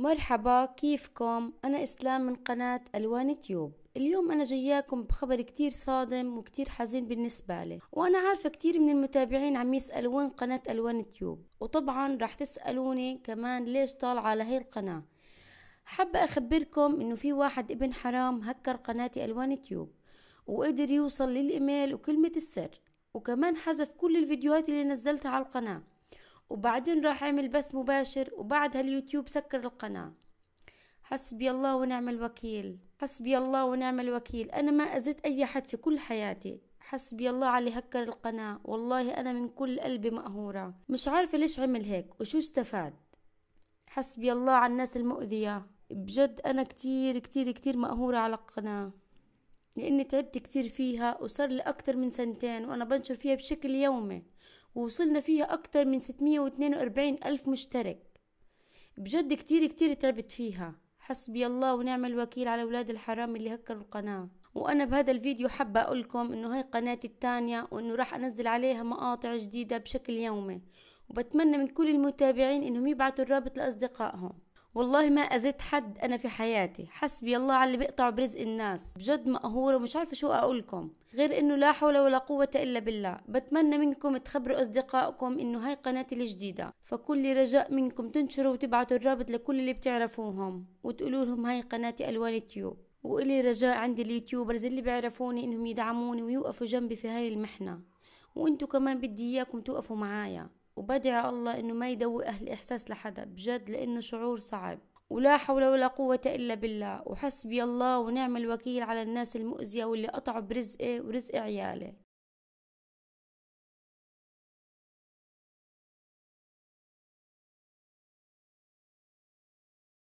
مرحبا كيفكم أنا إسلام من قناة ألوان تيوب اليوم أنا جياكم بخبر كتير صادم وكتير حزين بالنسبة لي وأنا عارفة كتير من المتابعين عم يسألوا وين قناة ألوان تيوب وطبعا راح تسألوني كمان ليش طالعة على هاي القناة حابة أخبركم إنه في واحد ابن حرام هكر قناتي ألوان تيوب وقدر يوصل للإيميل وكلمة السر وكمان حذف كل الفيديوهات اللي نزلتها على القناة وبعدين راح اعمل بث مباشر وبعدها اليوتيوب سكر القناة حسبي الله ونعم الوكيل حسبي الله ونعم الوكيل أنا ما أذيت أي حد في كل حياتي حسبي الله على هكر القناة والله أنا من كل قلبي مقهورة مش عارفة ليش عمل هيك وشو استفاد حسبي الله على الناس المؤذية بجد أنا كتير كتير كتير مقهورة على القناة لأني تعبت كتير فيها وصار لي أكتر من سنتين وأنا بنشر فيها بشكل يومي ووصلنا فيها أكتر من 642 ألف مشترك بجد كتير كتير تعبت فيها حسبي الله ونعم الوكيل على أولاد الحرام اللي هكروا القناة وأنا بهذا الفيديو حابة أقولكم إنه هاي قناتي التانية وإنه راح أنزل عليها مقاطع جديدة بشكل يومي وبتمنى من كل المتابعين إنهم يبعتوا الرابط لأصدقائهم والله ما أذيت حد أنا في حياتي حسبي الله على اللي بيقطعوا برزق الناس بجد مقهورة ومش عارفة شو أقولكم غير إنه لا حول ولا قوة إلا بالله بتمنى منكم تخبروا أصدقائكم إنه هاي قناتي الجديدة فكل رجاء منكم تنشروا وتبعتوا الرابط لكل اللي بتعرفوهم وتقولوا لهم هاي قناتي ألوان تيوب وإلي رجاء عند اليوتيوبرز اللي بيعرفوني إنهم يدعموني ويوقفوا جنبي في هاي المحنة وإنتوا كمان بدي إياكم توقفوا معايا وبدعي الله انه ما يدوي اهل احساس لحدا بجد لانه شعور صعب ولا حول ولا قوة إلا بالله وحسبي الله ونعم الوكيل على الناس المؤذية واللي قطعوا برزقي ورزق عيالي